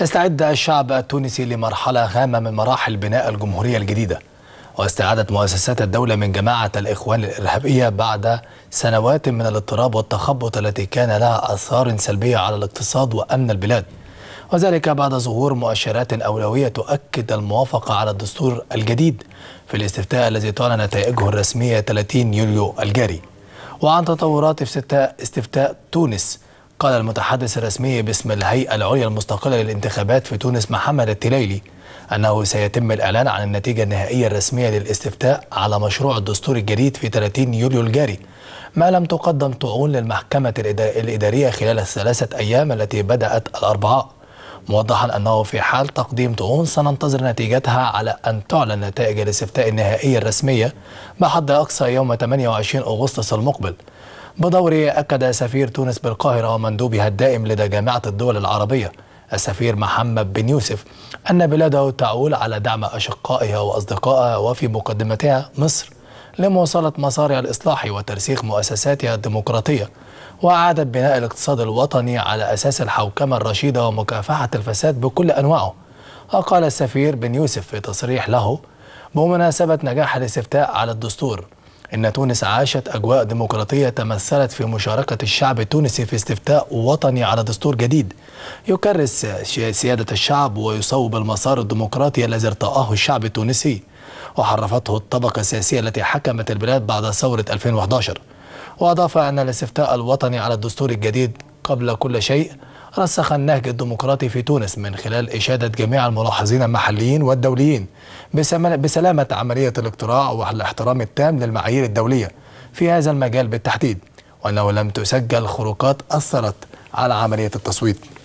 يستعد الشعب التونسي لمرحلة هامة من مراحل بناء الجمهورية الجديدة واستعادة مؤسسات الدولة من جماعة الإخوان الإرهابية بعد سنوات من الاضطراب والتخبط التي كان لها آثار سلبية على الاقتصاد وأمن البلاد وذلك بعد ظهور مؤشرات أولوية تؤكد الموافقة على الدستور الجديد في الاستفتاء الذي تعلن نتائجه الرسمية 30 يوليو الجاري وعن تطورات استفتاء, استفتاء تونس قال المتحدث الرسمي باسم الهيئة العليا المستقلة للانتخابات في تونس محمد التليلي أنه سيتم الإعلان عن النتيجة النهائية الرسمية للاستفتاء على مشروع الدستور الجديد في 30 يوليو الجاري ما لم تقدم طعون للمحكمة الإدارية خلال الثلاثة أيام التي بدأت الأربعاء موضحا أنه في حال تقديم دهون سننتظر نتيجتها على أن تعلن نتائج الاستفتاء النهائي الرسمية بحد أقصى يوم 28 أغسطس المقبل بدوره أكد سفير تونس بالقاهرة ومندوبها الدائم لدى جامعة الدول العربية السفير محمد بن يوسف أن بلاده تعول على دعم أشقائها وأصدقائها وفي مقدمتها مصر لمواصلة مسارها الإصلاحي وترسيخ مؤسساتها الديمقراطية وأعادة بناء الاقتصاد الوطني على أساس الحوكمة الرشيدة ومكافحة الفساد بكل أنواعه وقال السفير بن يوسف في تصريح له بمناسبة نجاح الاستفتاء على الدستور إن تونس عاشت أجواء ديمقراطية تمثلت في مشاركة الشعب التونسي في استفتاء وطني على دستور جديد يكرس سيادة الشعب ويصوب المسار الديمقراطي الذي ارتآه الشعب التونسي وحرفته الطبقة السياسية التي حكمت البلاد بعد ثورة 2011 وأضاف أن الاستفتاء الوطني على الدستور الجديد قبل كل شيء رسخ النهج الديمقراطي في تونس من خلال إشادة جميع الملاحظين المحليين والدوليين بسلامة عملية الاقتراع والاحترام التام للمعايير الدولية في هذا المجال بالتحديد وأنه لم تسجل خروقات أثرت على عملية التصويت